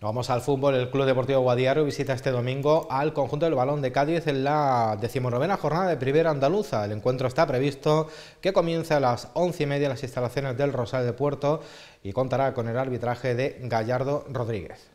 vamos al fútbol. El Club Deportivo Guadiaro visita este domingo al conjunto del Balón de Cádiz en la decimonovena jornada de Primera Andaluza. El encuentro está previsto que comience a las once y media en las instalaciones del Rosal de Puerto y contará con el arbitraje de Gallardo Rodríguez.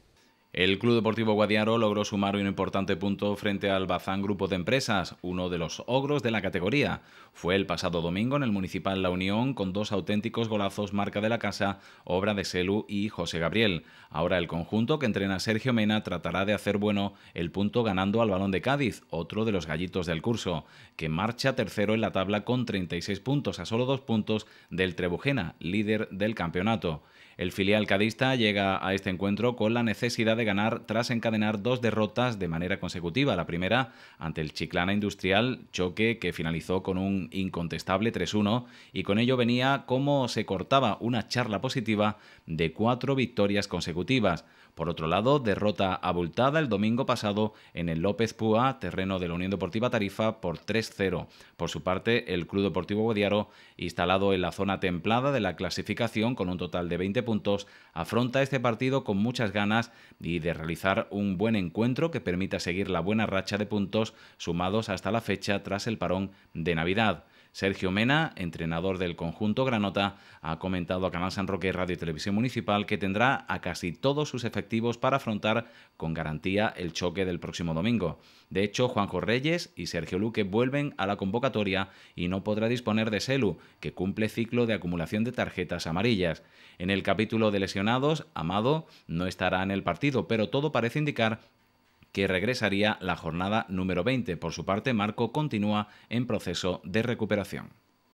El Club Deportivo Guadiaro logró sumar un importante punto frente al Bazán Grupo de Empresas, uno de los ogros de la categoría. Fue el pasado domingo en el Municipal La Unión con dos auténticos golazos marca de la casa, obra de Selu y José Gabriel. Ahora el conjunto que entrena Sergio Mena tratará de hacer bueno el punto ganando al Balón de Cádiz, otro de los gallitos del curso, que marcha tercero en la tabla con 36 puntos a solo dos puntos del Trebujena, líder del campeonato. El filial cadista llega a este encuentro con la necesidad de ganar tras encadenar dos derrotas de manera consecutiva. La primera ante el Chiclana Industrial, choque que finalizó con un incontestable 3-1 y con ello venía como se cortaba una charla positiva de cuatro victorias consecutivas. Por otro lado, derrota abultada el domingo pasado en el López Púa, terreno de la Unión Deportiva Tarifa, por 3-0. Por su parte, el Club Deportivo Guadiaro, instalado en la zona templada de la clasificación con un total de 20 puntos, afronta este partido con muchas ganas y de realizar un buen encuentro que permita seguir la buena racha de puntos sumados hasta la fecha tras el parón de Navidad. Sergio Mena, entrenador del conjunto Granota, ha comentado a Canal San Roque Radio Televisión Municipal que tendrá a casi todos sus efectivos para afrontar con garantía el choque del próximo domingo. De hecho, Juanjo Reyes y Sergio Luque vuelven a la convocatoria y no podrá disponer de Selu, que cumple ciclo de acumulación de tarjetas amarillas. En el capítulo de lesionados, Amado no estará en el partido, pero todo parece indicar que regresaría la jornada número 20. Por su parte, Marco continúa en proceso de recuperación.